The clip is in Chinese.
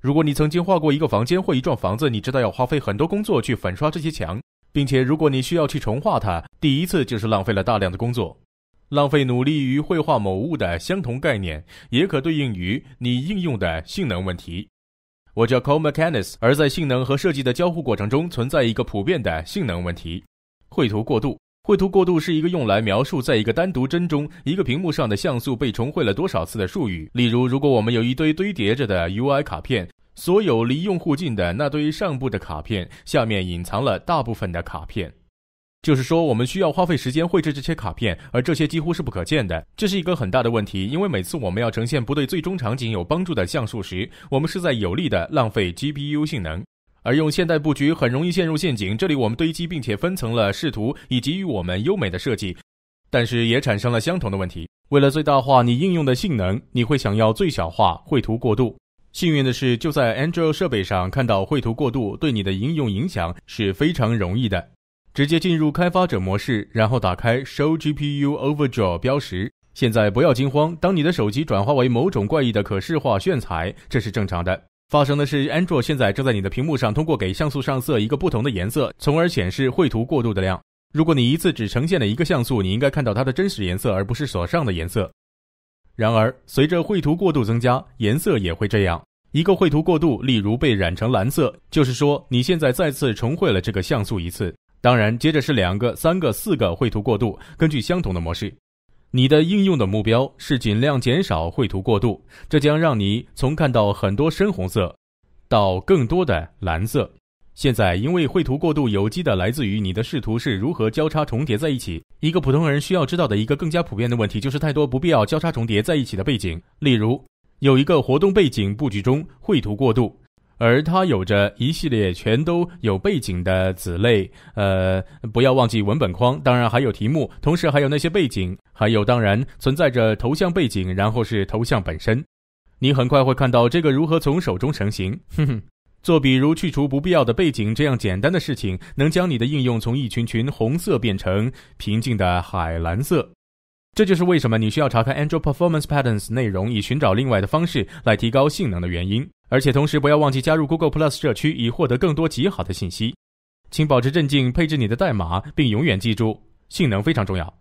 如果你曾经画过一个房间或一幢房子，你知道要花费很多工作去粉刷这些墙，并且如果你需要去重画它，第一次就是浪费了大量的工作，浪费努力与绘画某物的相同概念，也可对应于你应用的性能问题。我叫 Cole m c k a n n i s 而在性能和设计的交互过程中存在一个普遍的性能问题：绘图过度。绘图过渡是一个用来描述在一个单独帧中，一个屏幕上的像素被重绘了多少次的术语。例如，如果我们有一堆堆叠着的 UI 卡片，所有离用户近的那堆上部的卡片，下面隐藏了大部分的卡片。就是说，我们需要花费时间绘制这些卡片，而这些几乎是不可见的。这是一个很大的问题，因为每次我们要呈现不对最终场景有帮助的像素时，我们是在有力的浪费 GPU 性能。而用现代布局很容易陷入陷阱。这里我们堆积并且分层了视图，以及与我们优美的设计，但是也产生了相同的问题。为了最大化你应用的性能，你会想要最小化绘图过度。幸运的是，就在 Android 设备上看到绘图过度对你的应用影响是非常容易的。直接进入开发者模式，然后打开 Show GPU Overdraw 标识。现在不要惊慌，当你的手机转化为某种怪异的可视化炫彩，这是正常的。发生的是，Android 现在正在你的屏幕上通过给像素上色一个不同的颜色，从而显示绘图过渡的量。如果你一次只呈现了一个像素，你应该看到它的真实颜色，而不是所上的颜色。然而，随着绘图过度增加，颜色也会这样。一个绘图过度，例如被染成蓝色，就是说你现在再次重绘了这个像素一次。当然，接着是两个、三个、四个绘图过渡，根据相同的模式。你的应用的目标是尽量减少绘图过度，这将让你从看到很多深红色，到更多的蓝色。现在，因为绘图过度，有机的来自于你的视图是如何交叉重叠在一起。一个普通人需要知道的一个更加普遍的问题，就是太多不必要交叉重叠在一起的背景。例如，有一个活动背景布局中绘图过度。而它有着一系列全都有背景的子类，呃，不要忘记文本框，当然还有题目，同时还有那些背景，还有当然存在着头像背景，然后是头像本身。你很快会看到这个如何从手中成型。哼哼，做比如去除不必要的背景这样简单的事情，能将你的应用从一群群红色变成平静的海蓝色。这就是为什么你需要查看 Android Performance Patterns 内容，以寻找另外的方式来提高性能的原因。而且同时，不要忘记加入 Google Plus 社区，以获得更多极好的信息。请保持镇静，配置你的代码，并永远记住，性能非常重要。